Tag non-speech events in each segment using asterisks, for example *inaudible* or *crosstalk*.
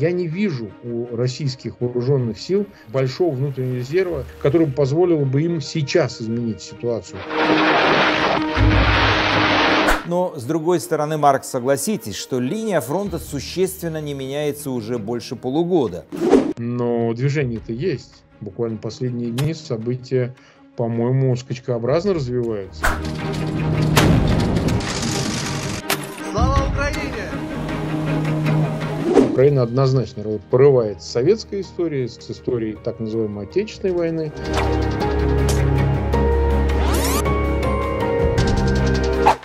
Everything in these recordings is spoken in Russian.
Я не вижу у российских вооруженных сил большого внутреннего резерва, который позволил бы им сейчас изменить ситуацию. Но, с другой стороны, Марк, согласитесь, что линия фронта существенно не меняется уже больше полугода. Но движение-то есть. Буквально последние дни события, по-моему, скачкообразно развиваются. Украина однозначно порывает с советской историей, с историей так называемой Отечественной войны.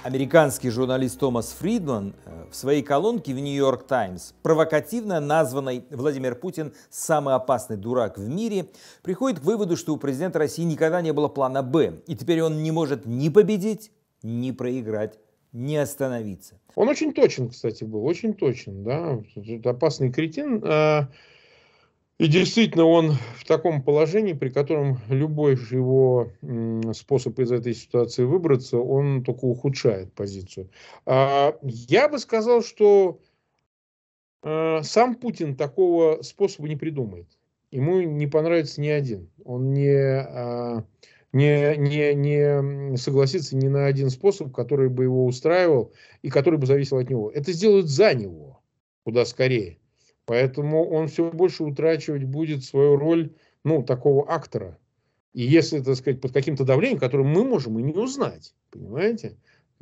Американский журналист Томас Фридман э, в своей колонке в «Нью-Йорк Таймс», провокативно названный Владимир Путин «самый опасный дурак в мире», приходит к выводу, что у президента России никогда не было плана «Б», и теперь он не может ни победить, ни проиграть не остановиться. Он очень точен, кстати, был, очень точен, да, опасный кретин. А, и действительно, он в таком положении, при котором любой его способ из этой ситуации выбраться, он только ухудшает позицию. А, я бы сказал, что а, сам Путин такого способа не придумает. Ему не понравится ни один. Он не не, не, не согласится ни на один способ, который бы его устраивал и который бы зависел от него. Это сделают за него куда скорее. Поэтому он все больше утрачивать будет свою роль ну, такого актора. И если, так сказать, под каким-то давлением, которое мы можем и не узнать, понимаете,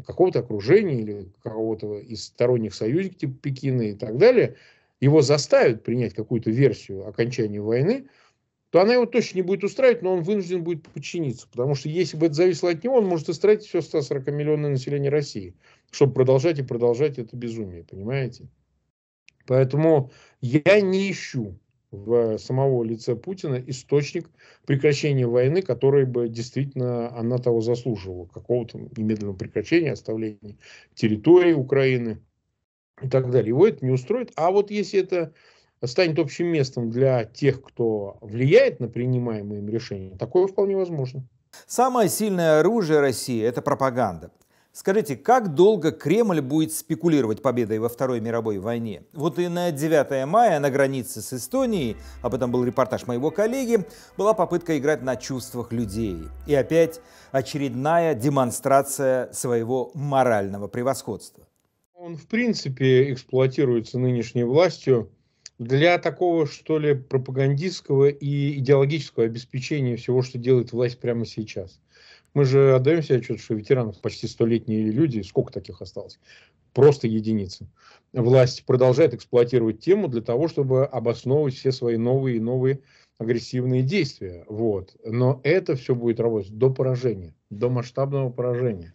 какого-то окружения или какого-то из сторонних союзников типа Пекина и так далее, его заставят принять какую-то версию окончания войны – то она его точно не будет устраивать, но он вынужден будет подчиниться. Потому что если бы это зависело от него, он может устраивать все 140 миллионное население России, чтобы продолжать и продолжать это безумие, понимаете? Поэтому я не ищу в э, самого лица Путина источник прекращения войны, который бы действительно она того заслуживала, какого-то немедленного прекращения, оставления территории Украины и так далее. Его это не устроит. А вот если это а станет общим местом для тех, кто влияет на принимаемые им решения, такое вполне возможно. Самое сильное оружие России – это пропаганда. Скажите, как долго Кремль будет спекулировать победой во Второй мировой войне? Вот и на 9 мая на границе с Эстонией, об этом был репортаж моего коллеги, была попытка играть на чувствах людей. И опять очередная демонстрация своего морального превосходства. Он, в принципе, эксплуатируется нынешней властью для такого, что ли, пропагандистского и идеологического обеспечения всего, что делает власть прямо сейчас. Мы же отдаем себе отчет, что ветеранов почти столетние люди, сколько таких осталось? Просто единицы. Власть продолжает эксплуатировать тему для того, чтобы обосновывать все свои новые и новые агрессивные действия. Вот. Но это все будет работать до поражения, до масштабного поражения.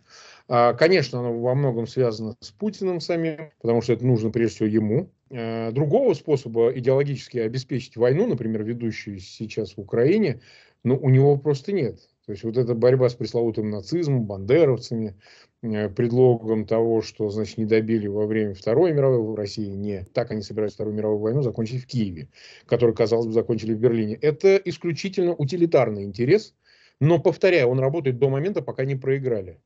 А, конечно, оно во многом связано с Путиным самим, потому что это нужно прежде всего ему, Э, другого способа идеологически обеспечить войну, например, ведущую сейчас в Украине, но ну, у него просто нет. То есть вот эта борьба с пресловутым нацизмом, бандеровцами, э, предлогом того, что, значит, не добили во время Второй мировой в России, не так они собираются Вторую мировую войну закончить в Киеве, который, казалось бы, закончили в Берлине. Это исключительно утилитарный интерес, но, повторяю, он работает до момента, пока не проиграли.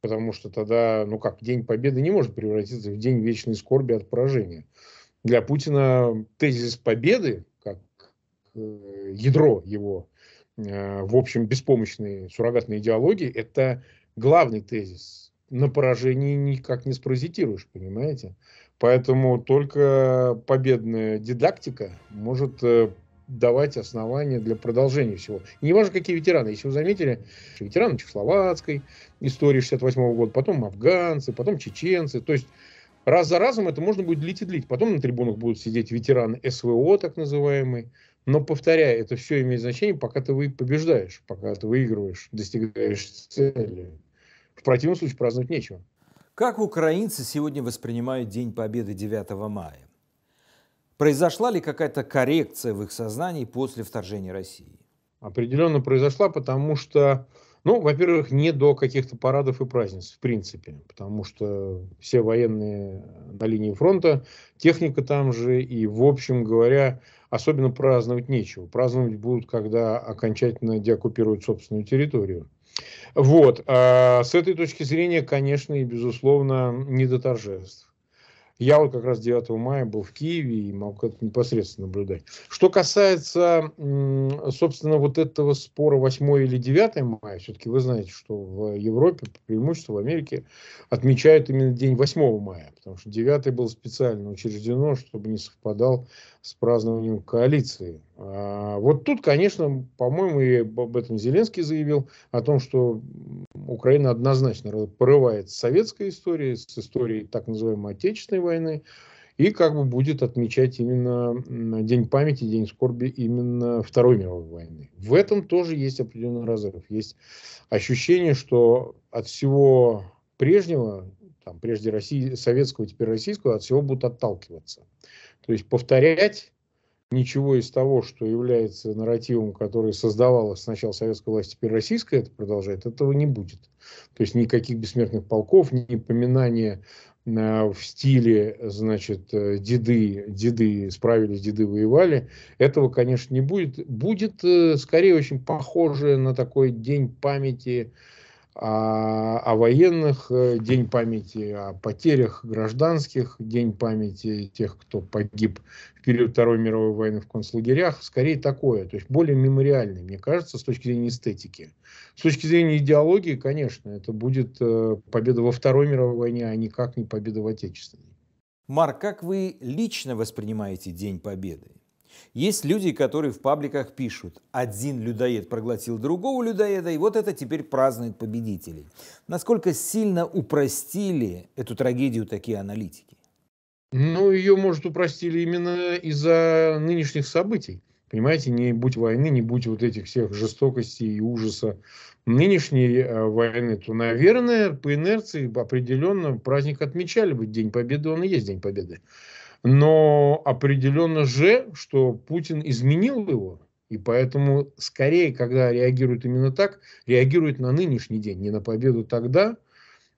Потому что тогда, ну как, День Победы не может превратиться в День вечной скорби от поражения для Путина тезис победы, как э, ядро его, э, в общем, беспомощной суррогатной идеологии, это главный тезис. На поражении никак не спаразитируешь, понимаете? Поэтому только победная дидактика может э, давать основания для продолжения всего. И неважно, какие ветераны. Если вы заметили, ветераны чехословацкой истории 68 года, потом афганцы, потом чеченцы. То есть раз за разом это можно будет длить и длить. Потом на трибунах будут сидеть ветераны СВО, так называемые. Но, повторяю, это все имеет значение, пока ты вы побеждаешь, пока ты выигрываешь, достигаешь цели. В противном случае праздновать нечего. Как украинцы сегодня воспринимают День Победы 9 мая? Произошла ли какая-то коррекция в их сознании после вторжения России? Определенно произошла, потому что ну, во-первых, не до каких-то парадов и праздниц, в принципе, потому что все военные на линии фронта, техника там же, и, в общем говоря, особенно праздновать нечего. Праздновать будут, когда окончательно деоккупируют собственную территорию. Вот. А с этой точки зрения, конечно, и безусловно, не до торжеств. Я вот как раз 9 мая был в Киеве и мог это непосредственно наблюдать. Что касается, собственно, вот этого спора 8 или 9 мая, все-таки вы знаете, что в Европе, по преимуществу в Америке, отмечают именно день 8 мая, потому что 9 был специально учреждено, чтобы не совпадал с празднованием коалиции а, вот тут, конечно, по-моему, и об этом Зеленский заявил, о том, что Украина однозначно порывает с советской историей, с историей так называемой Отечественной войны, и как бы будет отмечать именно День памяти, День скорби именно Второй мировой войны. В этом тоже есть определенный разрыв. Есть ощущение, что от всего прежнего, там, прежде России, советского, теперь российского, от всего будут отталкиваться. То есть повторять ничего из того, что является нарративом, который создавалось сначала советской власти, теперь российская, это продолжает, этого не будет. То есть никаких бессмертных полков, ни поминания э, в стиле, значит, э, деды, деды справились, деды воевали. Этого, конечно, не будет. Будет э, скорее очень похоже на такой день памяти, о, о военных, э, День памяти о потерях гражданских, День памяти тех, кто погиб в период Второй мировой войны в концлагерях, скорее такое, то есть более мемориальный, мне кажется, с точки зрения эстетики. С точки зрения идеологии, конечно, это будет э, победа во Второй мировой войне, а никак не победа в Отечественной. Марк, как вы лично воспринимаете День Победы? Есть люди, которые в пабликах пишут, один людоед проглотил другого людоеда, и вот это теперь празднует победителей. Насколько сильно упростили эту трагедию такие аналитики? Ну, ее, может, упростили именно из-за нынешних событий. Понимаете, не будь войны, не будь вот этих всех жестокостей и ужаса нынешней э, войны, то, наверное, по инерции определенно праздник отмечали бы. День Победы, он и есть День Победы. Но определенно же, что Путин изменил его. И поэтому скорее, когда реагирует именно так, реагирует на нынешний день, не на победу тогда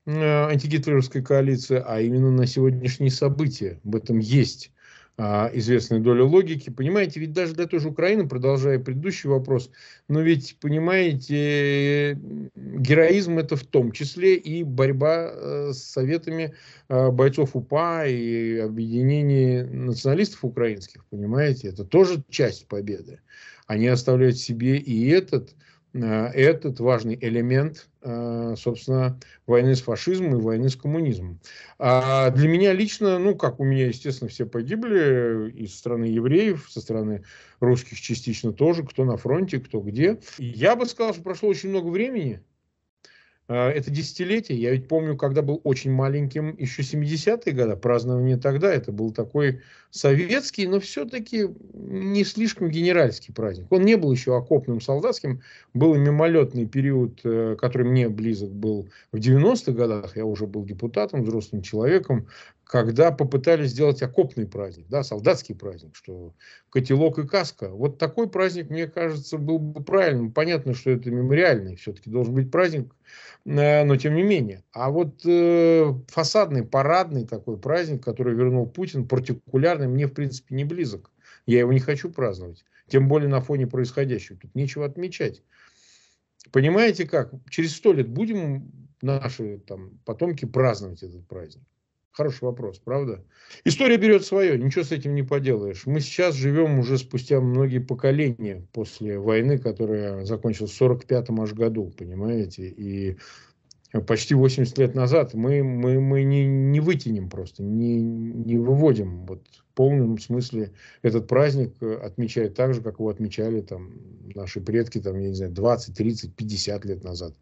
э, антигитлеровской коалиции, а именно на сегодняшние события. В этом есть а, известная доля логики. Понимаете, ведь даже для той же Украины, продолжая предыдущий вопрос, но ведь, понимаете, героизм это в том числе и борьба э, с советами а, бойцов УПА и объединение националистов украинских, понимаете, это тоже часть победы. Они оставляют себе и этот Э, этот важный элемент, э, собственно, войны с фашизмом и войны с коммунизмом. А для меня лично, ну, как у меня, естественно, все погибли, и со стороны евреев, со стороны русских частично тоже, кто на фронте, кто где. Я бы сказал, что прошло очень много времени, а, это десятилетие. Я ведь помню, когда был очень маленьким, еще 70-е годы, празднование тогда, это был такой советский, но все-таки не слишком генеральский праздник. Он не был еще окопным солдатским, был мимолетный период, э, который мне близок был в 90-х годах, я уже был депутатом, взрослым человеком, когда попытались сделать окопный праздник, да, солдатский праздник, что котелок и каска. Вот такой праздник, мне кажется, был бы правильным. Понятно, что это мемориальный, все-таки должен быть праздник, э, но тем не менее. А вот э, фасадный, парадный такой праздник, который вернул Путин, партикулярный, мне, в принципе, не близок. Я его не хочу праздновать. Тем более на фоне происходящего. Тут нечего отмечать. Понимаете как? Через сто лет будем наши там, потомки праздновать этот праздник. Хороший вопрос, правда? История берет свое, ничего с этим не поделаешь. Мы сейчас живем уже спустя многие поколения после войны, которая закончилась в 45-м аж году, понимаете? И почти 80 лет назад мы, мы, мы не, не вытянем просто, не, не выводим. Вот в полном смысле этот праздник отмечает так же, как его отмечали там, наши предки, там, я не знаю, 20, 30, 50 лет назад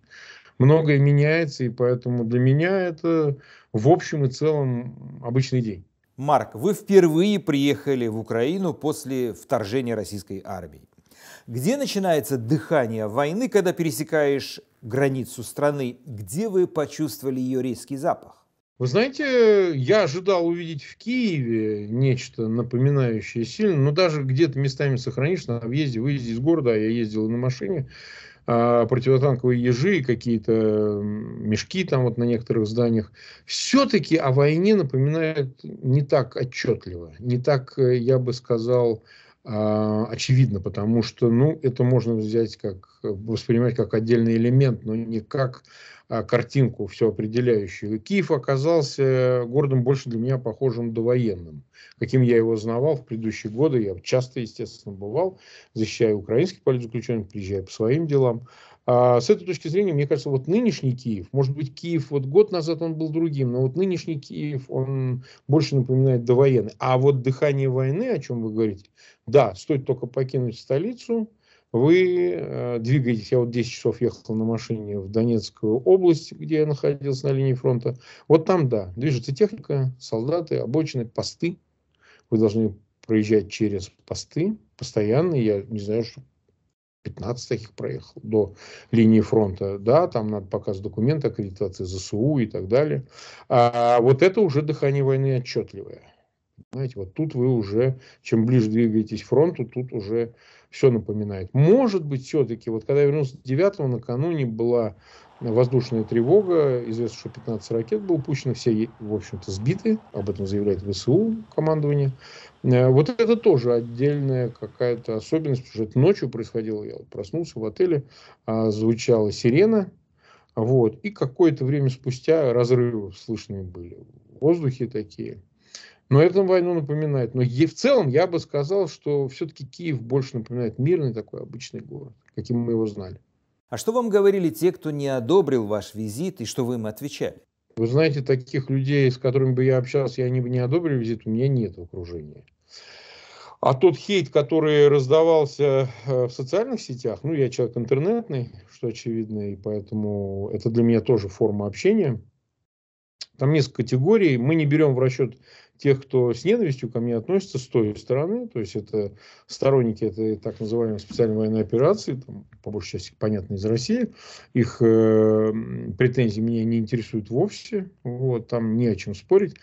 многое меняется, и поэтому для меня это в общем и целом обычный день. Марк, вы впервые приехали в Украину после вторжения российской армии. Где начинается дыхание войны, когда пересекаешь границу страны? Где вы почувствовали ее резкий запах? Вы знаете, я ожидал увидеть в Киеве нечто напоминающее сильно, но даже где-то местами сохранишь на въезде, выезде из города, а я ездил на машине, а, противотанковые ежи, какие-то мешки там вот на некоторых зданиях, все-таки о войне напоминает не так отчетливо, не так, э, я бы сказал, а, очевидно, потому что, ну, это можно взять как, э, воспринимать как отдельный элемент, но не как а, картинку все определяющую. Киев оказался городом больше для меня похожим довоенным, каким я его знавал в предыдущие годы. Я часто, естественно, бывал, защищая украинских политзаключенных, приезжая по своим делам. А с этой точки зрения, мне кажется, вот нынешний Киев, может быть, Киев вот год назад он был другим, но вот нынешний Киев, он больше напоминает довоенный. А вот дыхание войны, о чем вы говорите, да, стоит только покинуть столицу, вы э, двигаетесь, я вот 10 часов ехал на машине в Донецкую область, где я находился на линии фронта, вот там, да, движется техника, солдаты, обочины, посты, вы должны проезжать через посты постоянно, я не знаю, что 15 таких проехал до линии фронта. Да, там надо показ документа, аккредитации ЗСУ и так далее. А вот это уже дыхание войны отчетливое. знаете, вот тут вы уже, чем ближе двигаетесь к фронту, тут уже все напоминает. Может быть, все-таки, вот когда я вернулся 9 накануне была воздушная тревога. Известно, что 15 ракет было пущено, все, в общем-то, сбиты. Об этом заявляет ВСУ командование. Э, вот это тоже отдельная какая-то особенность, потому что это ночью происходило. Я проснулся в отеле, а, звучала сирена, вот, и какое-то время спустя разрывы слышны были. воздухи такие. Но это войну напоминает. Но и в целом я бы сказал, что все-таки Киев больше напоминает мирный такой обычный город, каким мы его знали. А что вам говорили те, кто не одобрил ваш визит, и что вы им отвечали? Вы знаете, таких людей, с которыми бы я общался, и они бы не одобрили визит, у меня нет в окружении. А тот хейт, который раздавался э, в социальных сетях, ну, я человек интернетный, что очевидно, и поэтому это для меня тоже форма общения. Там несколько категорий. Мы не берем в расчет тех, кто с ненавистью ко мне относится с той стороны, то есть это сторонники этой так называемой специальной военной операции, там, по большей части, понятно, из России, их э, претензии меня не интересуют вовсе, вот, там не о чем спорить.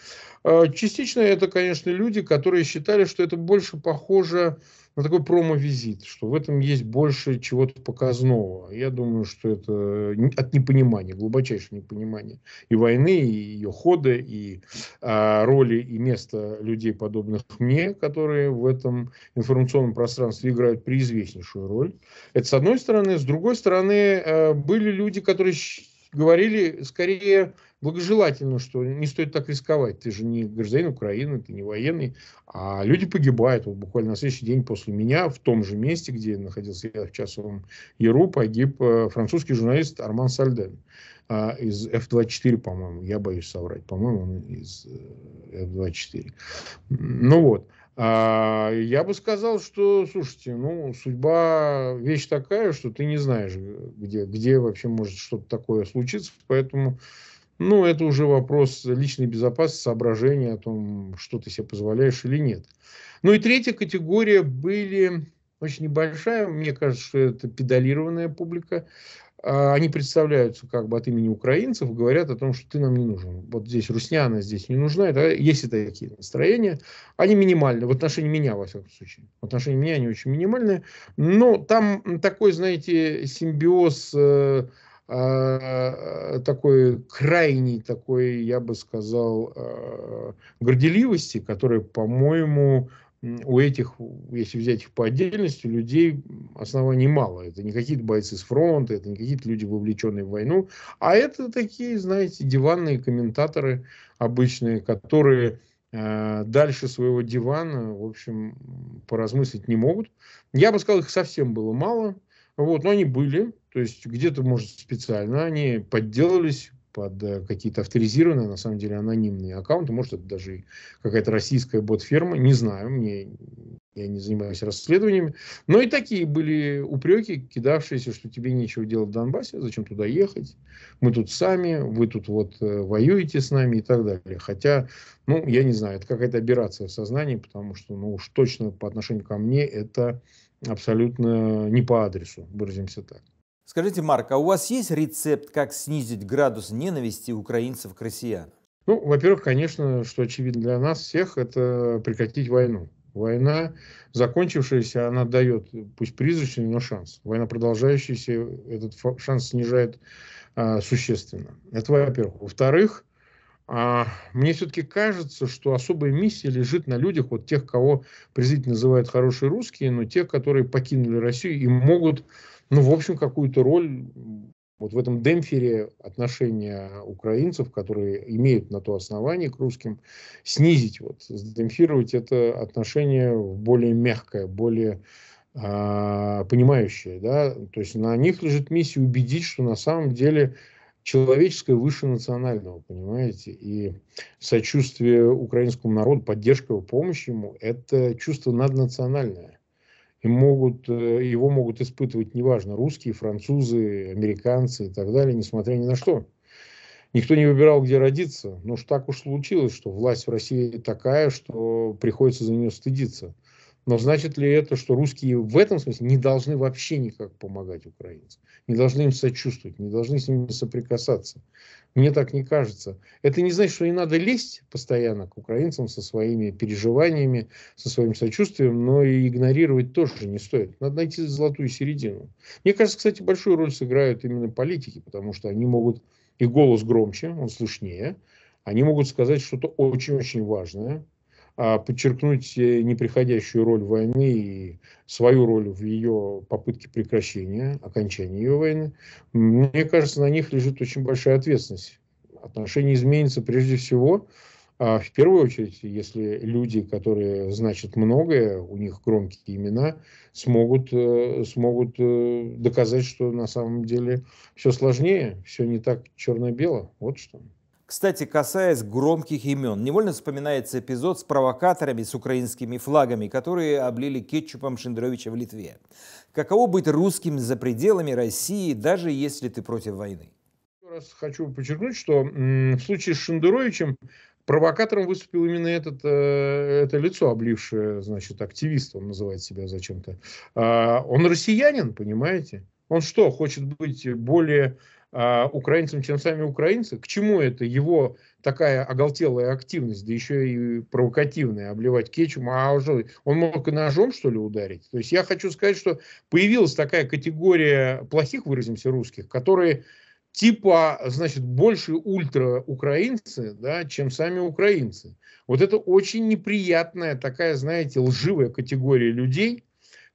Э, частично это, конечно, люди, которые считали, что это больше похоже на такой промо-визит, что в этом есть больше чего-то показного. Я думаю, что это э, от непонимания, глубочайшего непонимания и войны, и ее хода, и а, роли и места людей, подобных мне, которые в этом информационном пространстве играют преизвестнейшую роль. Это с одной стороны. С другой стороны, э, были люди, которые говорили скорее благожелательно, что не стоит так рисковать. Ты же не гражданин Украины, ты не военный, а люди погибают. Вот буквально на следующий день после меня, в том же месте, где находился я в часовом Яру, погиб э, французский журналист Арман Сальден а, из F-24, по-моему. Я боюсь соврать. По-моему, он из F-24. Э, ну вот. А, я бы сказал, что, слушайте, ну, судьба вещь такая, что ты не знаешь, где, где вообще может что-то такое случиться, поэтому, ну, это уже вопрос личной безопасности, соображения о том, что ты себе позволяешь или нет. Ну и третья категория были очень небольшая, мне кажется, что это педалированная публика, а, они представляются как бы от имени украинцев, говорят о том, что ты нам не нужен. Вот здесь русняна здесь не нужна. Это, есть и такие настроения. Они минимальны. В отношении меня, во всяком случае. В отношении меня они очень минимальные. Но там такой, знаете, симбиоз э, э, такой крайний такой, я бы сказал, э, горделивости, которая, по-моему, у этих, если взять их по отдельности, людей оснований мало. Это не какие-то бойцы с фронта, это не какие-то люди, вовлеченные в войну, а это такие, знаете, диванные комментаторы обычные, которые э, дальше своего дивана, в общем, поразмыслить не могут. Я бы сказал, их совсем было мало, вот, но они были, то есть где-то, может, специально они подделались, под э, какие-то авторизированные, на самом деле, анонимные аккаунты. Может, это даже какая-то российская бот-ферма, не знаю, мне, я не занимаюсь расследованиями. Но и такие были упреки, кидавшиеся, что тебе нечего делать в Донбассе, зачем туда ехать, мы тут сами, вы тут вот э, воюете с нами и так далее. Хотя, ну, я не знаю, это какая-то операция в сознании, потому что, ну, уж точно по отношению ко мне это абсолютно не по адресу, выразимся так. Скажите, Марк, а у вас есть рецепт, как снизить градус ненависти украинцев к россиянам? Ну, во-первых, конечно, что очевидно для нас всех, это прекратить войну. Война, закончившаяся, она дает, пусть призрачный, но шанс. Война, продолжающаяся, этот шанс снижает а, существенно. Это во-первых. Во-вторых, а, мне все-таки кажется, что особая миссия лежит на людях, вот тех, кого президент называют хорошие русские, но тех, которые покинули Россию и могут ну, в общем, какую-то роль вот в этом демпфере отношения украинцев, которые имеют на то основание к русским, снизить, вот, сдемпфировать это отношение в более мягкое, более э, понимающее. Да? То есть на них лежит миссия убедить, что на самом деле человеческое выше национального, понимаете? И сочувствие украинскому народу, поддержка его, помощь ему – это чувство наднациональное и могут, э, его могут испытывать, неважно, русские, французы, американцы и так далее, несмотря ни на что. Никто не выбирал, где родиться, но уж так уж случилось, что власть в России такая, что приходится за нее стыдиться – но значит ли это, что русские в этом смысле не должны вообще никак помогать украинцам? Не должны им сочувствовать, не должны с ними соприкасаться? Мне так не кажется. Это не значит, что не надо лезть постоянно к украинцам со своими переживаниями, со своим сочувствием, но и игнорировать тоже не стоит. Надо найти золотую середину. Мне кажется, кстати, большую роль сыграют именно политики, потому что они могут и голос громче, он слышнее, они могут сказать что-то очень-очень важное, а, подчеркнуть э, неприходящую роль войны и свою роль в ее попытке прекращения, окончания ее войны, мне кажется, на них лежит очень большая ответственность. Отношения изменятся прежде всего, а, в первую очередь, если люди, которые значат многое, у них громкие имена, смогут, э, смогут э, доказать, что на самом деле все сложнее, все не так черно-бело. Вот что. Кстати, касаясь громких имен, невольно вспоминается эпизод с провокаторами с украинскими флагами, которые облили кетчупом Шендеровича в Литве. Каково быть русским за пределами России, даже если ты против войны? раз хочу подчеркнуть, что в случае с Шендеровичем провокатором выступил именно этот, э, это лицо, облившее, значит, он называет себя зачем-то. А, он россиянин, понимаете? Он что, хочет быть более а, украинцам, чем сами украинцы. К чему это его такая оголтелая активность, да еще и провокативная, обливать кетчум, а уже он мог и ножом, что ли, ударить? То есть я хочу сказать, что появилась такая категория плохих, выразимся, русских, которые типа, значит, больше ультра-украинцы, да, чем сами украинцы. Вот это очень неприятная такая, знаете, лживая категория людей –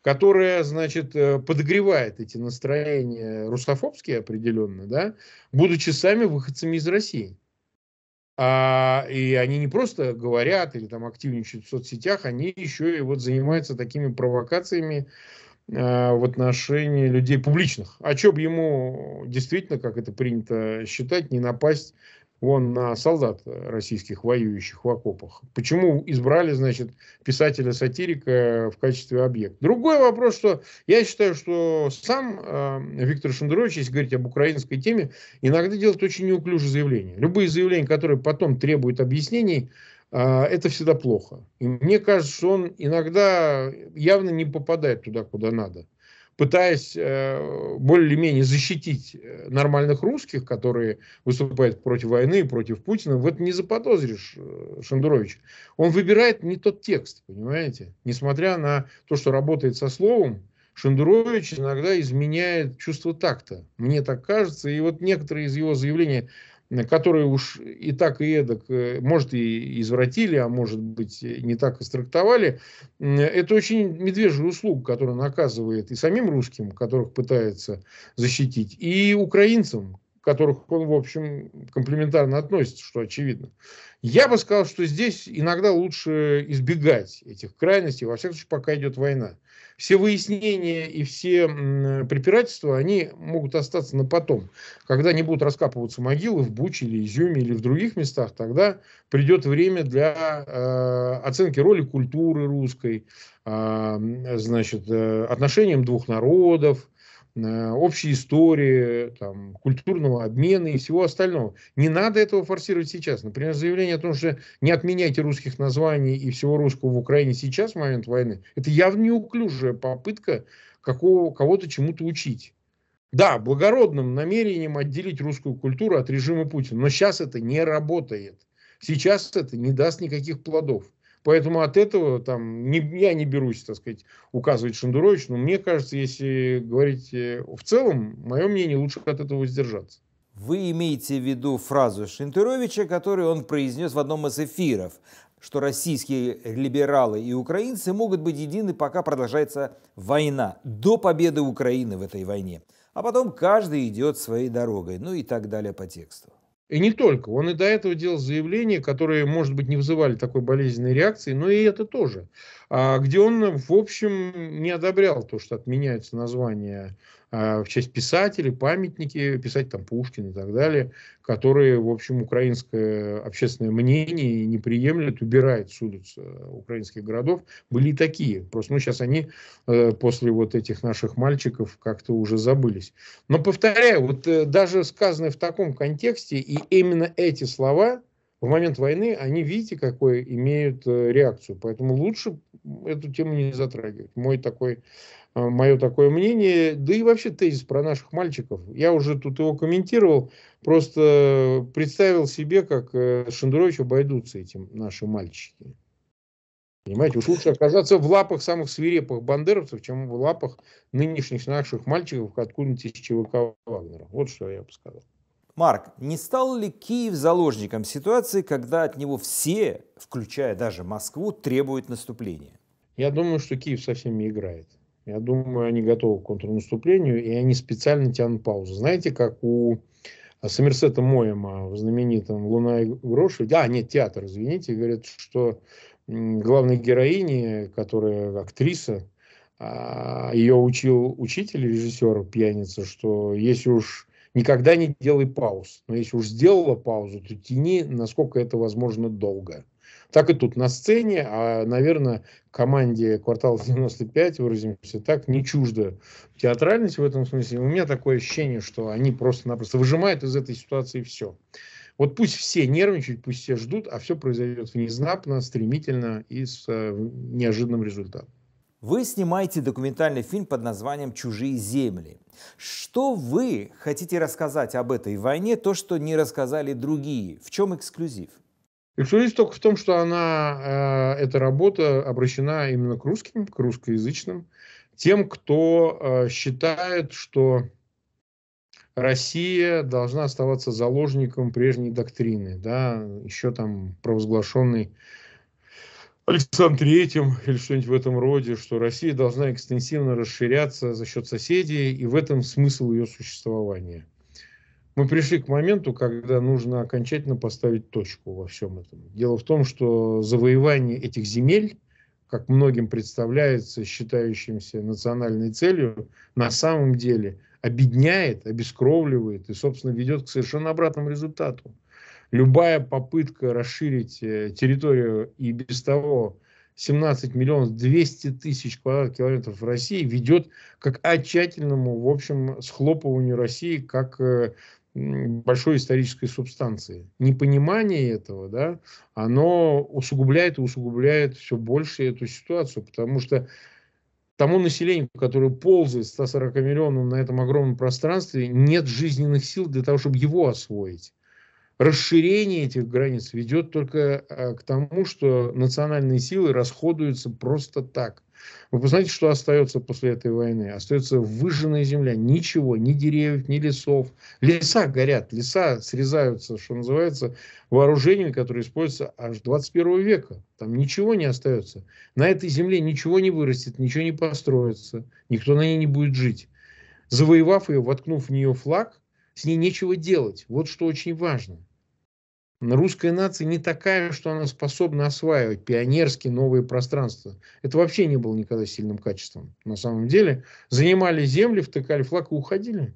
которая, значит, э, подогревает эти настроения русофобские определенно, да, будучи сами выходцами из России. А, и они не просто говорят или там активничают в соцсетях, они еще и вот занимаются такими провокациями э, в отношении людей публичных. А что бы ему действительно, как это принято считать, не напасть вон на солдат э, российских воюющих в окопах. Почему избрали, значит, писателя-сатирика э, в качестве объекта? Другой вопрос, что я считаю, что сам э, Виктор Шендерович, если говорить об украинской теме, иногда делает очень неуклюжие заявления. Любые заявления, которые потом требуют объяснений, э, это всегда плохо. И мне кажется, что он иногда явно не попадает туда, куда надо пытаясь э, более-менее или защитить э, нормальных русских, которые выступают против войны, против Путина, в это не заподозришь э, Шендерович. Он выбирает не тот текст, понимаете? Несмотря на то, что работает со словом, Шендерович иногда изменяет чувство такта. Мне так кажется. И вот некоторые из его заявлений которые уж и так, и эдак, э, может, и извратили, а может быть, не так и страктовали. Это очень медвежий услуг, который он оказывает и самим русским, которых пытается защитить, и украинцам, которых он, в общем, комплементарно относится, что очевидно. Я бы сказал, что здесь иногда лучше избегать этих крайностей, во всяком случае, пока идет война. Все выяснения и все препирательства, они могут остаться на потом. Когда не будут раскапываться могилы в Буче или Изюме или в других местах, тогда придет время для э, оценки роли культуры русской, э, значит, э, отношениям двух народов, Э, общей истории, там, культурного обмена и всего остального. Не надо этого форсировать сейчас. Например, заявление о том, что не отменяйте русских названий и всего русского в Украине сейчас, в момент войны, это явно неуклюжая попытка какого, кого-то чему-то учить. Да, благородным намерением отделить русскую культуру от режима Путина, но сейчас это не работает. Сейчас это не даст никаких плодов. Поэтому от этого там, не, я не берусь, так сказать, указывать Шендурович, но мне кажется, если говорить э, в целом, мое мнение, лучше от этого воздержаться. Вы имеете в виду фразу Шендуровича, которую он произнес в одном из эфиров, что российские либералы и украинцы могут быть едины, пока продолжается война, до победы Украины в этой войне. А потом каждый идет своей дорогой, ну и так далее по тексту. И не только. Он и до этого делал заявления, которые, может быть, не вызывали такой болезненной реакции, но и это тоже. А, где он, в общем, не одобрял то, что отменяется название. А, в честь писателей, памятники, писать там Пушкин и так далее, которые, в общем, украинское общественное мнение не приемлет, убирает с улиц э, украинских городов. Были и такие. Просто ну, сейчас они э, после вот этих наших мальчиков как-то уже забылись. Но повторяю, вот э, даже сказанное в таком контексте, и именно эти слова – в момент войны, они, видите, какой имеют э, реакцию. Поэтому лучше эту тему не затрагивать. Мой такой, э, мое такое мнение, да и вообще тезис про наших мальчиков. Я уже тут его комментировал, просто представил себе, как э, Шендерович обойдутся этим наши мальчики. Понимаете, уж лучше оказаться в лапах самых свирепых бандеровцев, чем в лапах нынешних наших мальчиков откуда-нибудь из ЧВК Вагнера. Вот что я бы сказал. Марк, не стал ли Киев заложником ситуации, когда от него все, включая даже Москву, требуют наступления? Я думаю, что Киев совсем не играет. Я думаю, они готовы к контрнаступлению, и они специально тянут паузу. Знаете, как у э, Сомерсета Моема в знаменитом «Луна и гроши», да, нет, театр, извините, говорят, что главной героине, которая актриса, а, ее учил учитель, режиссер, пьяница, что если уж никогда не делай пауз. Но если уж сделала паузу, то тяни, насколько это возможно, долго. Так и тут на сцене, а, наверное, команде «Квартал 95», выразимся так, не чуждо театральность в этом смысле. У меня такое ощущение, что они просто-напросто выжимают из этой ситуации все. Вот пусть все нервничают, пусть все ждут, а все произойдет внезапно, стремительно и с э, неожиданным результатом. Вы снимаете документальный фильм под названием «Чужие земли». Что вы хотите рассказать об этой войне, то, что не рассказали другие? В чем эксклюзив? Эксклюзив только в том, что она, э, эта работа обращена именно к русским, к русскоязычным, тем, кто э, считает, что Россия должна оставаться заложником прежней доктрины, да, еще там провозглашенной Александр Третьим или что-нибудь в этом роде, что Россия должна экстенсивно расширяться за счет соседей, и в этом смысл ее существования. Мы пришли к моменту, когда нужно окончательно поставить точку во всем этом. Дело в том, что завоевание этих земель, как многим представляется считающимся национальной целью, на самом деле обедняет, обескровливает и, собственно, ведет к совершенно обратному результату – любая попытка расширить э, территорию и без того 17 миллионов 200 тысяч квадратных километров России ведет к окончательному, в общем, схлопыванию России как э, большой исторической субстанции. Непонимание этого, да, оно усугубляет и усугубляет все больше эту ситуацию, потому что тому населению, которое ползает 140 миллионов на этом огромном пространстве, нет жизненных сил для того, чтобы его освоить расширение этих границ ведет только а, к тому, что национальные силы расходуются просто так. Вы посмотрите, что остается после этой войны. Остается выжженная земля. Ничего, ни деревьев, ни лесов. Леса горят, леса срезаются, что называется, вооружениями, которые используются аж 21 века. Там ничего не остается. На этой земле ничего не вырастет, ничего не построится. Никто на ней не будет жить. Завоевав ее, воткнув в нее флаг, с ней нечего делать. Вот что очень важно. Русская нация не такая, что она способна осваивать пионерские новые пространства. Это вообще не было никогда сильным качеством. На самом деле занимали земли, втыкали флаг и уходили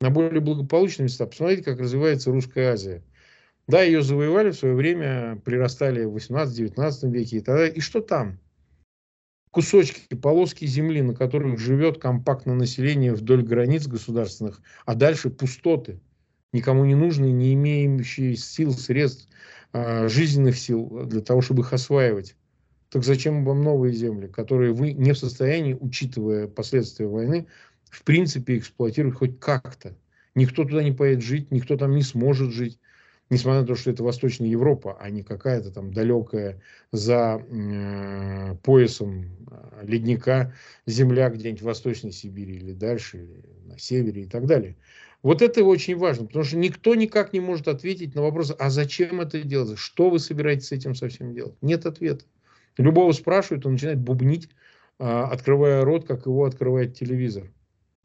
на более благополучные места. Посмотрите, как развивается русская Азия. Да, ее завоевали в свое время, прирастали в 18-19 веке и тогда. И что там? кусочки, полоски земли, на которых живет компактное население вдоль границ государственных, а дальше пустоты, никому не нужные, не имеющие сил, средств, а, жизненных сил для того, чтобы их осваивать. Так зачем вам новые земли, которые вы не в состоянии, учитывая последствия войны, в принципе эксплуатировать хоть как-то? Никто туда не поедет жить, никто там не сможет жить несмотря на то, что это Восточная Европа, а не какая-то там далекая за э, поясом ледника земля где-нибудь в Восточной Сибири или дальше, или на севере и так далее. Вот это очень важно, потому что никто никак не может ответить на вопрос, а зачем это делать, что вы собираетесь с этим совсем делать. Нет ответа. Любого спрашивают, он начинает бубнить, а, открывая рот, как его открывает телевизор.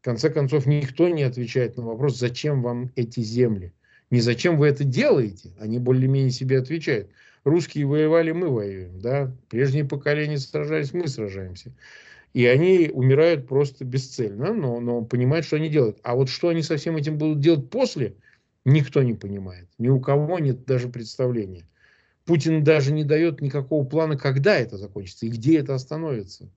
В конце концов, никто не отвечает на вопрос, зачем вам эти земли не зачем вы это делаете, они более-менее себе отвечают. Русские воевали, мы воюем, да, прежние поколения сражались, мы сражаемся. И они умирают просто бесцельно, но, но понимают, что они делают. А вот что они со всем этим будут делать после, никто не понимает. Ни у кого нет даже представления. Путин даже не дает никакого плана, когда это закончится и где это остановится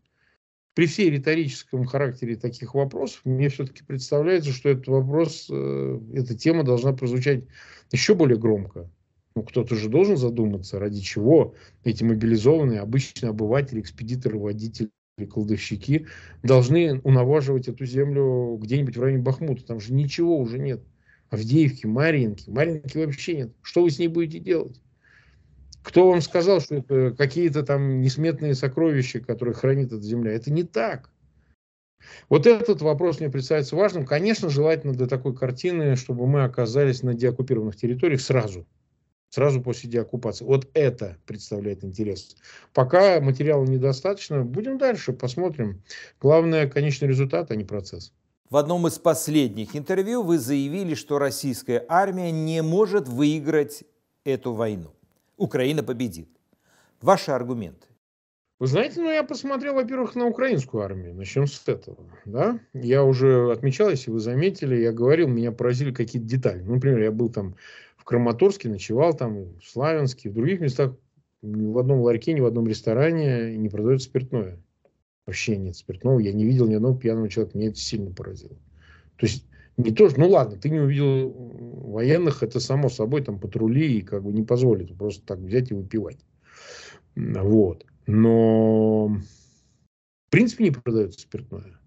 при всей риторическом характере таких вопросов, мне все-таки представляется, что этот вопрос, э, эта тема должна прозвучать еще более громко. Ну, кто-то же должен задуматься, ради чего эти мобилизованные обычные обыватели, экспедиторы, водители, колдовщики должны унаваживать эту землю где-нибудь в районе Бахмута. Там же ничего уже нет. Авдеевки, Маринки. Маринки вообще нет. Что вы с ней будете делать? Кто вам сказал, что это какие-то там несметные сокровища, которые хранит эта земля? Это не так. Вот этот вопрос мне представляется важным. Конечно, желательно для такой картины, чтобы мы оказались на деоккупированных территориях сразу. Сразу после деоккупации. Вот это представляет интерес. Пока материала недостаточно, будем дальше, посмотрим. Главное, конечный результат, а не процесс. В одном из последних интервью вы заявили, что российская армия не может выиграть эту войну. Украина победит. Ваши аргументы. Вы знаете, ну я посмотрел, во-первых, на украинскую армию. Начнем с этого. Да? Я уже отмечал, если вы заметили, я говорил, меня поразили какие-то детали. Ну, например, я был там в Краматорске, ночевал там, в Славянске, в других местах. Ни в одном ларьке, ни в одном ресторане не продают спиртное. Вообще нет спиртного. Я не видел ни одного пьяного человека. Меня это сильно поразило. То есть не ну, то, ну ладно, ты не увидел военных, это само собой, там патрули и как бы не позволит просто так взять и выпивать. Вот. Но в принципе не продается спиртное.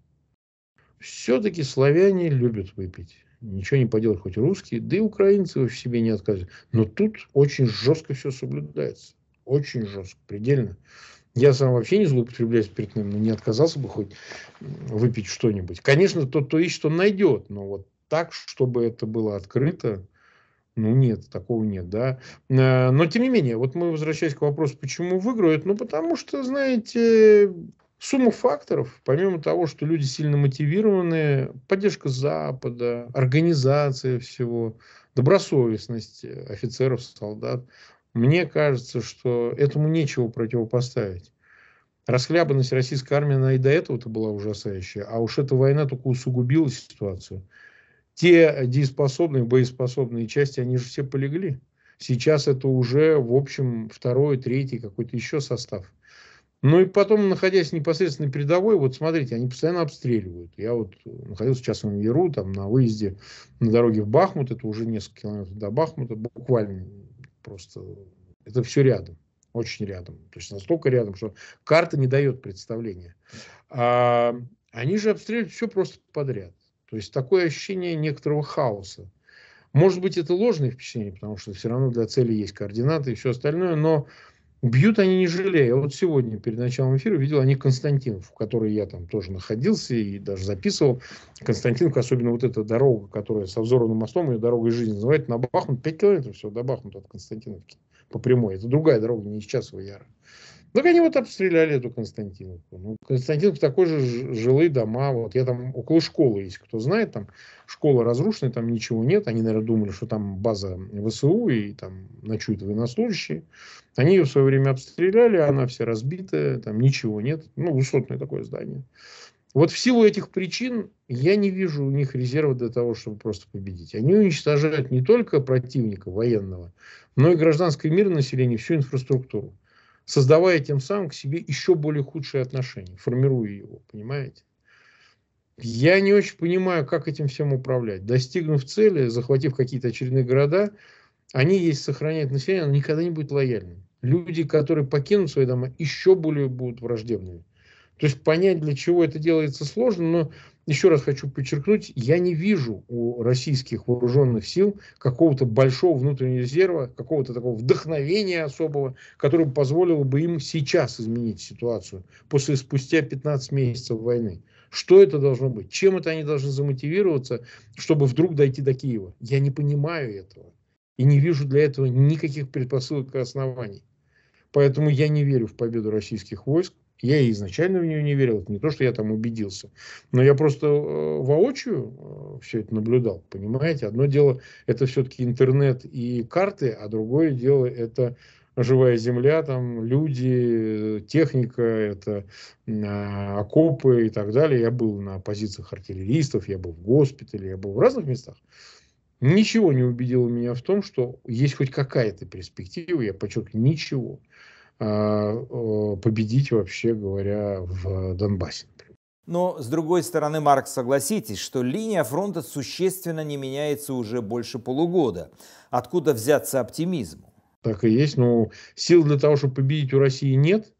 Все-таки славяне любят выпить. Ничего не поделать, хоть русские, да и украинцы в себе не отказывают. Но тут очень жестко все соблюдается. Очень жестко, предельно. Я сам вообще не злоупотребляю спиртным, но ну, не отказался бы хоть выпить что-нибудь. Конечно, тот, кто ищет, он найдет, но вот так, чтобы это было открыто, ну нет, такого нет, да. Э, но тем не менее, вот мы возвращаясь к вопросу, почему выиграют, ну потому что, знаете, сумма факторов, помимо того, что люди сильно мотивированы, поддержка Запада, организация всего, добросовестность офицеров, солдат, мне кажется, что этому нечего противопоставить. Расхлябанность российской армии, она и до этого-то была ужасающая. А уж эта война только усугубила ситуацию. Те дееспособные, боеспособные части, они же все полегли. Сейчас это уже, в общем, второй, третий, какой-то еще состав. Ну и потом, находясь непосредственно передовой, вот смотрите, они постоянно обстреливают. Я вот находился сейчас в Яру, там на выезде на дороге в Бахмут, это уже несколько километров до Бахмута, буквально просто это все рядом, очень рядом. То есть настолько рядом, что карта не дает представления. А, они же обстреливают все просто подряд. То есть такое ощущение некоторого хаоса. Может быть, это ложное впечатление, потому что все равно для цели есть координаты и все остальное, но Бьют они не жалея. Вот сегодня, перед началом эфира, видел они Константинов, в которой я там тоже находился и даже записывал. Константинов, особенно вот эта дорога, которая со взорванным мостом, ее дорогой жизни называют, на Бахмут 5 километров всего до Бахмута от Константиновки по прямой. Это другая дорога, не из Часового Яра. Так они вот обстреляли эту Константиновку. Ну, Константиновка такой же жилые дома. Вот я там около школы есть, кто знает, там школа разрушена, там ничего нет. Они, наверное, думали, что там база ВСУ и там ночуют военнослужащие. Они ее в свое время обстреляли, она вся разбитая, там ничего нет. Ну, высотное такое здание. Вот в силу этих причин я не вижу у них резерва для того, чтобы просто победить. Они уничтожают не только противника военного, но и гражданское мирное население, всю инфраструктуру создавая тем самым к себе еще более худшие отношения, формируя его, понимаете? Я не очень понимаю, как этим всем управлять. Достигнув цели, захватив какие-то очередные города, они, если сохраняют население, но никогда не будет лояльным. Люди, которые покинут свои дома, еще более будут враждебными. То есть понять, для чего это делается, сложно, но еще раз хочу подчеркнуть, я не вижу у российских вооруженных сил какого-то большого внутреннего резерва, какого-то такого вдохновения особого, которое позволило бы им сейчас изменить ситуацию после спустя 15 месяцев войны. Что это должно быть? Чем это они должны замотивироваться, чтобы вдруг дойти до Киева? Я не понимаю этого. И не вижу для этого никаких предпосылок и оснований. Поэтому я не верю в победу российских войск. Я и изначально в нее не верил, это не то, что я там убедился. Но я просто э, воочию э, все это наблюдал, понимаете? Одно дело это все-таки интернет и карты, а другое дело это живая земля, там люди, техника, это э, окопы и так далее. Я был на позициях артиллеристов, я был в госпитале, я был в разных местах. Ничего не убедило меня в том, что есть хоть какая-то перспектива, я подчеркиваю, ничего. А, э, победить, вообще говоря, в Донбассе. Но, с другой стороны, Марк, согласитесь, что линия фронта существенно не меняется уже больше полугода. Откуда взяться оптимизму? Так и есть. Но ну, сил для того, чтобы победить у России нет,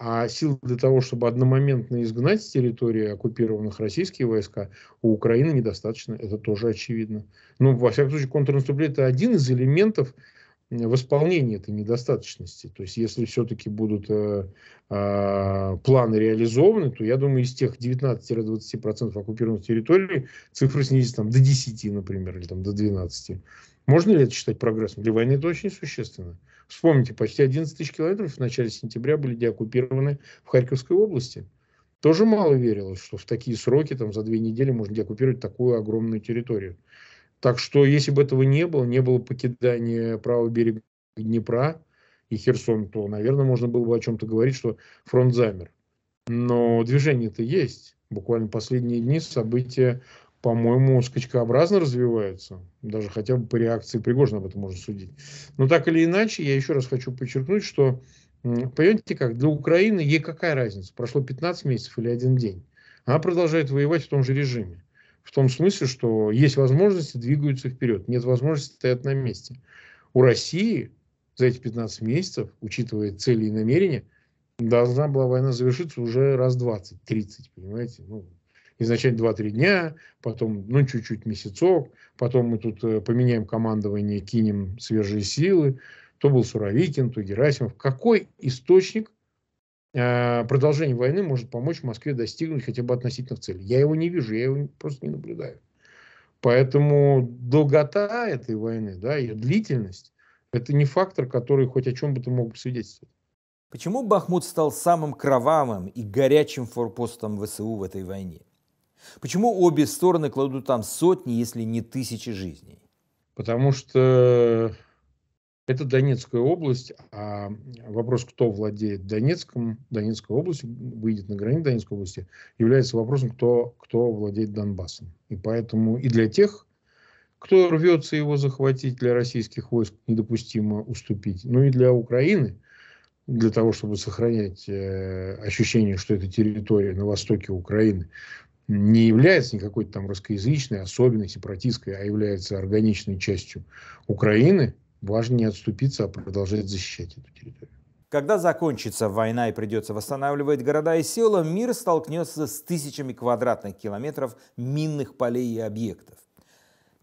а сил для того, чтобы одномоментно изгнать с территории оккупированных российские войска, у Украины недостаточно. Это тоже очевидно. Но, ну, во всяком случае, контрнаступление – это один из элементов в исполнении этой недостаточности. То есть, если все-таки будут э, э, планы реализованы, то я думаю, из тех 19-20% оккупированных территорий цифры снизится там, до 10, например, или там, до 12. Можно ли это считать прогрессом? Для войны это очень существенно. Вспомните, почти 11 тысяч километров в начале сентября были деоккупированы в Харьковской области. Тоже мало верилось, что в такие сроки, там, за две недели можно деоккупировать такую огромную территорию. Так что, если бы этого не было, не было покидания правого берега Днепра и Херсон, то, наверное, можно было бы о чем-то говорить, что фронт замер. Но движение-то есть. Буквально последние дни события, по-моему, скачкообразно развиваются. Даже хотя бы по реакции Пригожина об этом можно судить. Но так или иначе, я еще раз хочу подчеркнуть, что, понимаете как, для Украины ей какая разница, прошло 15 месяцев или один день. Она продолжает воевать в том же режиме в том смысле, что есть возможности, двигаются вперед, нет возможности, стоят на месте. У России за эти 15 месяцев, учитывая цели и намерения, должна была война завершиться уже раз 20, 30, понимаете? Ну, изначально 2-3 дня, потом, ну, чуть-чуть месяцок, потом мы тут э, поменяем командование, кинем свежие силы, то был Суровикин, то Герасимов. Какой источник Э, продолжение войны может помочь Москве достигнуть хотя бы относительных целей. Я его не вижу, я его просто не наблюдаю. Поэтому долгота этой войны, да, ее длительность, это не фактор, который хоть о чем бы то мог свидетельствовать. Почему Бахмут стал самым кровавым и горячим форпостом ВСУ в этой войне? Почему обе стороны кладут там сотни, если не тысячи жизней? Потому что это Донецкая область, а вопрос, кто владеет Донецком, Донецкой область выйдет на границу Донецкой области, является вопросом, кто, кто владеет Донбассом. И поэтому и для тех, кто рвется его захватить, для российских войск недопустимо уступить, ну и для Украины, для того, чтобы сохранять э, ощущение, что эта территория на востоке Украины не является никакой там русскоязычной, особенной, сепаратистской, а является органичной частью Украины, важно не отступиться, а продолжать защищать эту территорию. Когда закончится война и придется восстанавливать города и села, мир столкнется с тысячами квадратных километров минных полей и объектов.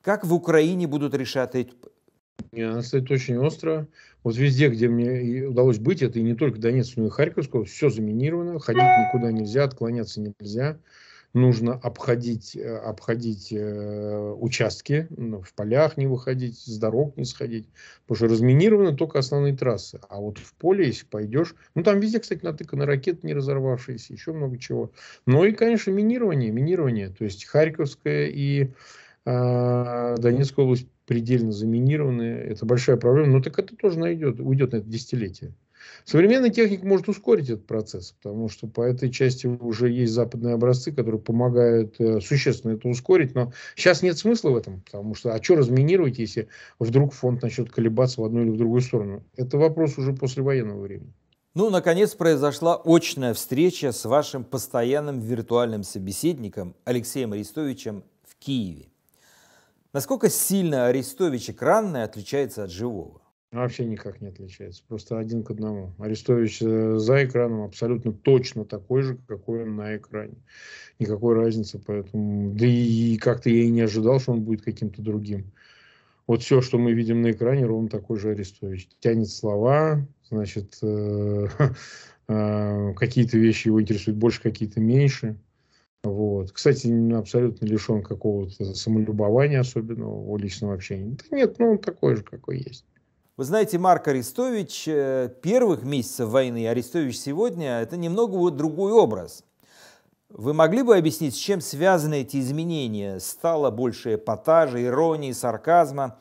Как в Украине будут решать эти... Она стоит очень остро. Вот везде, где мне удалось быть, это и не только Донецк, но и Харьковского, все заминировано, ходить никуда нельзя, отклоняться нельзя нужно обходить, э, обходить э, участки, ну, в полях не выходить, с дорог не сходить, потому что разминированы только основные трассы. А вот в поле, если пойдешь, ну там везде, кстати, натыканы ракеты не разорвавшиеся, еще много чего. Ну и, конечно, минирование, минирование, то есть Харьковская и э, Донецкая область предельно заминированы, это большая проблема, но ну, так это тоже найдет, уйдет на это десятилетие. Современная техника может ускорить этот процесс, потому что по этой части уже есть западные образцы, которые помогают э, существенно это ускорить, но сейчас нет смысла в этом, потому что а что разминировать, если вдруг фонд начнет колебаться в одну или в другую сторону? Это вопрос уже после военного времени. Ну, наконец, произошла очная встреча с вашим постоянным виртуальным собеседником Алексеем Арестовичем в Киеве. Насколько сильно Арестович экранное отличается от живого? Вообще никак не отличается. Просто один к одному. Арестович э, за экраном абсолютно точно такой же, какой он на экране. Никакой разницы, поэтому... Да и как-то я и не ожидал, что он будет каким-то другим. Вот все, что мы видим на экране, ровно такой же Арестович. Тянет слова, значит, э, *laughs* э, какие-то вещи его интересуют больше, какие-то меньше. Вот. Кстати, абсолютно лишен какого-то самолюбования особенного, его личного общения. Да нет, ну он такой же, какой есть. Вы знаете, Марк Арестович э, первых месяцев войны, Арестович сегодня, это немного другой образ. Вы могли бы объяснить, с чем связаны эти изменения? Стало больше эпатажа, иронии, сарказма,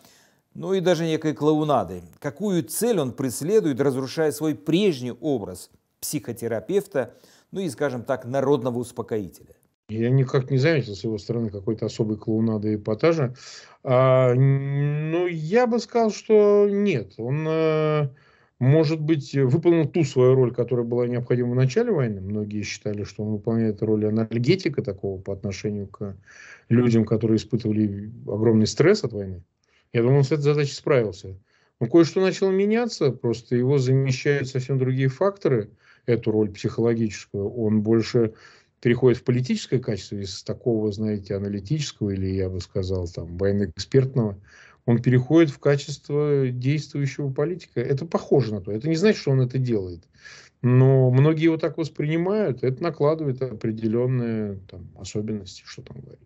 ну и даже некой клоунады. Какую цель он преследует, разрушая свой прежний образ психотерапевта, ну и, скажем так, народного успокоителя? Я никак не заметил с его стороны какой-то особой клоунады и эпатажа. А, ну, я бы сказал, что нет. Он, э, может быть, выполнил ту свою роль, которая была необходима в начале войны. Многие считали, что он выполняет роль анальгетика такого по отношению к людям, которые испытывали огромный стресс от войны. Я думаю, он с этой задачей справился. Но кое-что начало меняться, просто его замещают совсем другие факторы, эту роль психологическую. Он больше переходит в политическое качество из такого, знаете, аналитического или, я бы сказал, там, военно-экспертного, он переходит в качество действующего политика. Это похоже на то. Это не значит, что он это делает. Но многие его так воспринимают, это накладывает определенные там, особенности, что там говорить.